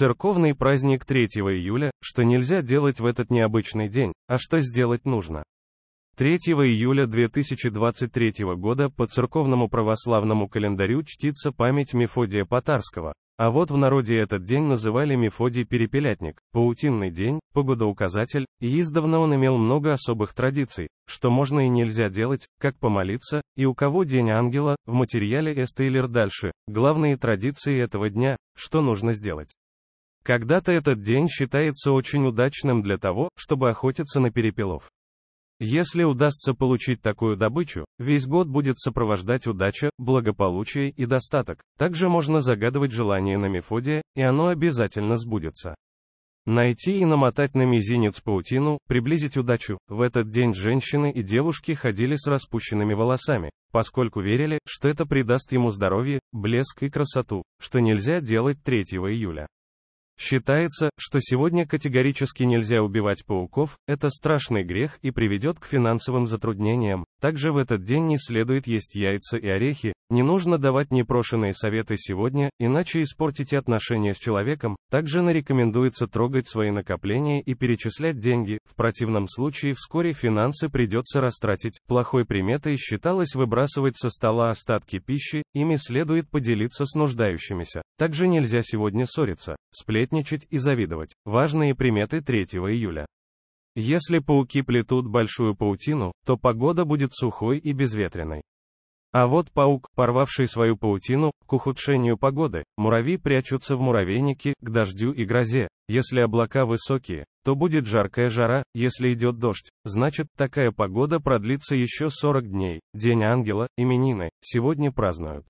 Церковный праздник 3 июля, что нельзя делать в этот необычный день, а что сделать нужно. 3 июля 2023 года по церковному православному календарю чтится память Мефодия Потарского, а вот в народе этот день называли Мефодий Перепелятник, паутинный день, погодоуказатель, и издавна он имел много особых традиций, что можно и нельзя делать, как помолиться, и у кого День Ангела, в материале Эстейлер дальше, главные традиции этого дня, что нужно сделать. Когда-то этот день считается очень удачным для того, чтобы охотиться на перепелов. Если удастся получить такую добычу, весь год будет сопровождать удача, благополучие и достаток. Также можно загадывать желание на Мефодия, и оно обязательно сбудется. Найти и намотать на мизинец паутину, приблизить удачу. В этот день женщины и девушки ходили с распущенными волосами, поскольку верили, что это придаст ему здоровье, блеск и красоту, что нельзя делать 3 июля. Считается, что сегодня категорически нельзя убивать пауков, это страшный грех и приведет к финансовым затруднениям. Также в этот день не следует есть яйца и орехи, не нужно давать непрошенные советы сегодня, иначе испортите отношения с человеком. Также не рекомендуется трогать свои накопления и перечислять деньги, в противном случае вскоре финансы придется растратить. Плохой приметой считалось выбрасывать со стола остатки пищи, ими следует поделиться с нуждающимися. Также нельзя сегодня ссориться. Сплетни сплетничать и завидовать. Важные приметы 3 июля. Если пауки плетут большую паутину, то погода будет сухой и безветренной. А вот паук, порвавший свою паутину, к ухудшению погоды, муравьи прячутся в муравейнике, к дождю и грозе. Если облака высокие, то будет жаркая жара, если идет дождь, значит, такая погода продлится еще 40 дней. День ангела, именины, сегодня празднуют.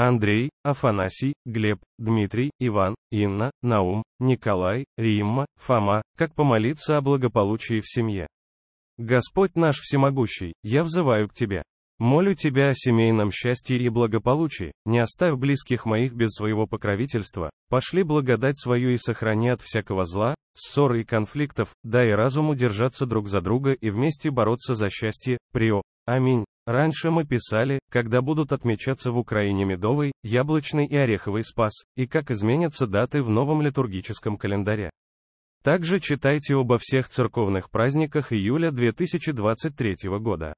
Андрей, Афанасий, Глеб, Дмитрий, Иван, Инна, Наум, Николай, Римма, Фома, как помолиться о благополучии в семье. Господь наш всемогущий, я взываю к Тебе. Молю Тебя о семейном счастье и благополучии, не оставь близких моих без своего покровительства, пошли благодать свою и сохрани от всякого зла, ссор и конфликтов, дай разуму держаться друг за друга и вместе бороться за счастье, прио, Аминь. Раньше мы писали, когда будут отмечаться в Украине медовый, яблочный и ореховый спас, и как изменятся даты в новом литургическом календаре. Также читайте обо всех церковных праздниках июля 2023 года.